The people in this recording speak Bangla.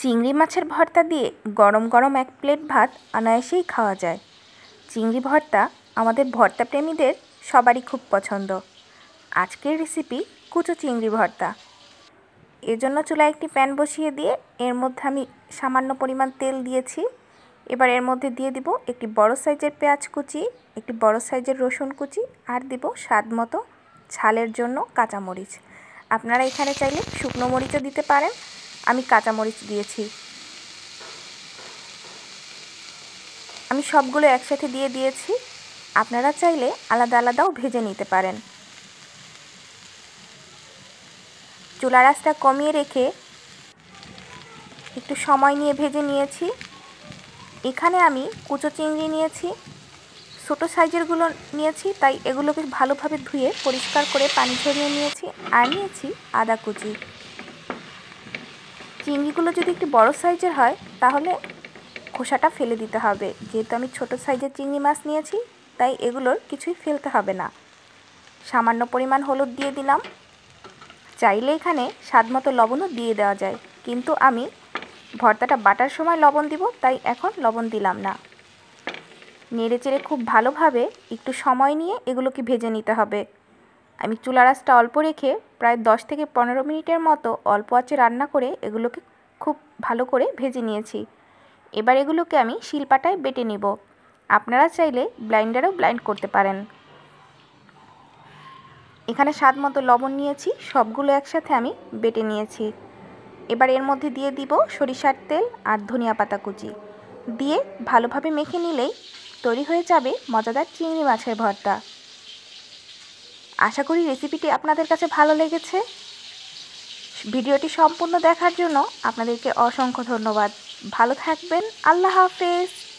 চিংড়ি মাছের ভর্তা দিয়ে গরম গরম এক প্লেট ভাত অনায়াসেই খাওয়া যায় চিংড়ি ভর্তা আমাদের ভর্তা প্রেমীদের সবারই খুব পছন্দ আজকের রেসিপি কুচু চিংড়ি ভর্তা এজন্য চুলায় একটি প্যান বসিয়ে দিয়ে এর মধ্যে আমি সামান্য পরিমাণ তেল দিয়েছি এবার এর মধ্যে দিয়ে দিব একটি বড় সাইজের পেঁয়াজ কুচি একটি বড় সাইজের রসুন কুচি আর দিব স্বাদ মতো ছালের জন্য কাঁচামরিচ আপনারা এখানে চাইলে শুকনো মরিচও দিতে পারেন আমি কাঁচামরিচ দিয়েছি আমি সবগুলো একসাথে দিয়ে দিয়েছি আপনারা চাইলে আলাদা আলাদাও ভেজে নিতে পারেন চুলা রাস্তা কমিয়ে রেখে একটু সময় নিয়ে ভেজে নিয়েছি এখানে আমি কুচো চিংড়ি নিয়েছি ছোটো সাইজেরগুলো নিয়েছি তাই এগুলোকে ভালোভাবে ধুয়ে পরিষ্কার করে পানি ঝরিয়ে নিয়েছি আর নিয়েছি আদা কুচি চিংড়িগুলো যদি একটু বড় সাইজের হয় তাহলে খোসাটা ফেলে দিতে হবে যেহেতু আমি ছোট সাইজের চিংড়ি মাছ নিয়েছি তাই এগুলোর কিছুই ফেলতে হবে না সামান্য পরিমাণ হলুদ দিয়ে দিলাম চাইলে এখানে স্বাদ মতো লবণও দিয়ে দেওয়া যায় কিন্তু আমি ভর্তাটা বাটার সময় লবণ দিব তাই এখন লবণ দিলাম না চেড়ে খুব ভালোভাবে একটু সময় নিয়ে এগুলোকে ভেজে নিতে হবে আমি চুলা রাসটা অল্প রেখে প্রায় 10 থেকে পনেরো মিনিটের মতো অল্প আঁচে রান্না করে এগুলোকে খুব ভালো করে ভেজে নিয়েছি এবার এগুলোকে আমি শিলপাটায় বেটে নিব আপনারা চাইলে ব্লাইন্ডারেও ব্লাইন্ড করতে পারেন এখানে স্বাদ মতো লবণ নিয়েছি সবগুলো একসাথে আমি বেটে নিয়েছি এবার এর মধ্যে দিয়ে দিব সরিষার তেল আর ধনিয়া পাতা কুচি দিয়ে ভালোভাবে মেখে নিলেই তৈরি হয়ে যাবে মজাদার চিংড়ি মাছের ভর্তা আশা করি রেসিপিটি আপনাদের কাছে ভালো লেগেছে ভিডিওটি সম্পূর্ণ দেখার জন্য আপনাদেরকে অসংখ্য ধন্যবাদ ভালো থাকবেন আল্লাহ হাফেজ